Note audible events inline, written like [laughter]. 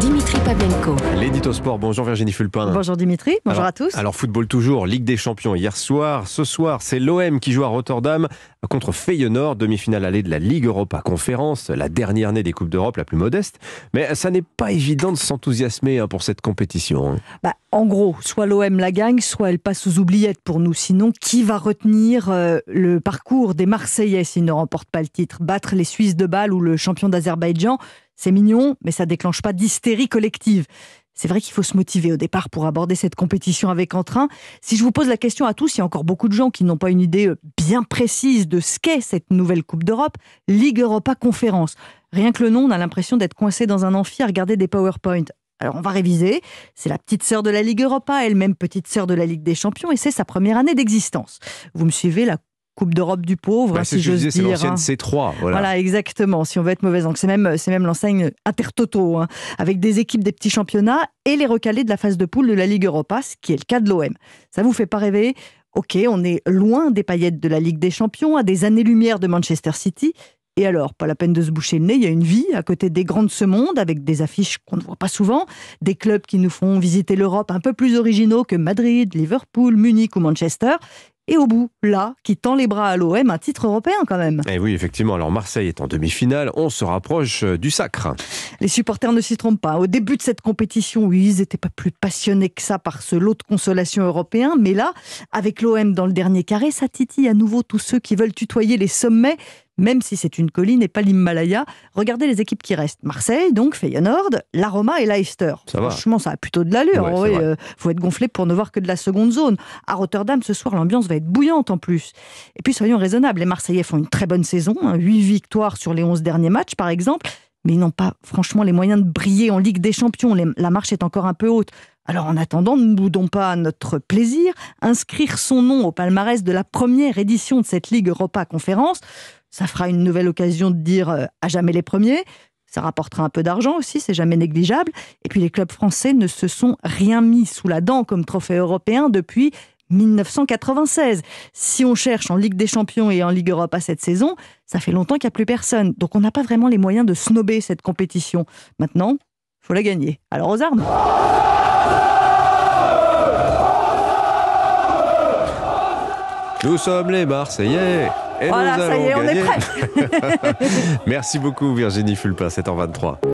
Dimitri Pavlenko. L'édito sport, bonjour Virginie Fulpin. Bonjour Dimitri, bonjour à tous. Alors football toujours, Ligue des Champions hier soir. Ce soir, c'est l'OM qui joue à Rotterdam contre Feyenoord, demi-finale allée de la Ligue Europa Conférence, la dernière année des Coupes d'Europe la plus modeste. Mais ça n'est pas évident de s'enthousiasmer hein, pour cette compétition. Hein. Bah, en gros, soit l'OM la gagne, soit elle passe aux oubliettes pour nous. Sinon, qui va retenir euh, le parcours des Marseillais s'ils ne remportent pas le titre Battre les Suisses de Bâle ou le champion d'Azerbaïdjan, c'est mignon, mais ça déclenche pas d'hystérie collective. C'est vrai qu'il faut se motiver au départ pour aborder cette compétition avec entrain. Si je vous pose la question à tous, il y a encore beaucoup de gens qui n'ont pas une idée euh, bien précise de ce qu'est cette nouvelle Coupe d'Europe, Ligue Europa Conférence. Rien que le nom, on a l'impression d'être coincé dans un amphi à regarder des PowerPoint. Alors on va réviser. C'est la petite sœur de la Ligue Europa, elle-même petite sœur de la Ligue des Champions, et c'est sa première année d'existence. Vous me suivez, la Coupe d'Europe du pauvre, bah, hein, si si j'ose dire. C3. Hein. Voilà. exactement. Si on veut être mauvaise langue, c'est même, c'est même l'enseigne Intertoto, hein, avec des équipes des petits championnats et les recalés de la phase de poule de la Ligue Europa, ce qui est le cas de l'OM. Ça vous fait pas rêver Ok, on est loin des paillettes de la Ligue des Champions, à des années-lumière de Manchester City, et alors, pas la peine de se boucher le nez, il y a une vie à côté des grandes de ce monde, avec des affiches qu'on ne voit pas souvent, des clubs qui nous font visiter l'Europe un peu plus originaux que Madrid, Liverpool, Munich ou Manchester et au bout, là, qui tend les bras à l'OM, un titre européen quand même. Et eh oui, effectivement, alors Marseille est en demi-finale, on se rapproche euh, du sacre. Les supporters ne s'y trompent pas. Au début de cette compétition, oui, ils n'étaient pas plus passionnés que ça par ce lot de consolation européen, mais là, avec l'OM dans le dernier carré, ça titille à nouveau tous ceux qui veulent tutoyer les sommets même si c'est une colline et pas l'Himalaya. Regardez les équipes qui restent. Marseille, donc, Feyenoord, la Roma et Leicester. Franchement, ça a plutôt de l'allure. Il hein, euh, faut être gonflé pour ne voir que de la seconde zone. À Rotterdam, ce soir, l'ambiance va être bouillante en plus. Et puis, soyons raisonnables, les Marseillais font une très bonne saison, 8 hein, victoires sur les 11 derniers matchs, par exemple mais ils n'ont pas franchement les moyens de briller en Ligue des Champions. la marche est encore un peu haute. Alors en attendant, ne boudons pas notre plaisir. Inscrire son nom au palmarès de la première édition de cette Ligue Europa Conférence, ça fera une nouvelle occasion de dire euh, à jamais les premiers. Ça rapportera un peu d'argent aussi, c'est jamais négligeable. Et puis les clubs français ne se sont rien mis sous la dent comme trophée européen depuis 1996. Si on cherche en Ligue des Champions et en Ligue Europe à cette saison, ça fait longtemps qu'il n'y a plus personne. Donc on n'a pas vraiment les moyens de snobber cette compétition. Maintenant, il faut la gagner. Alors aux armes. Nous sommes les Marseillais. Et nous allons ça y est, on est prêts. [laughs] Merci beaucoup Virginie Fulpin, c'est en 23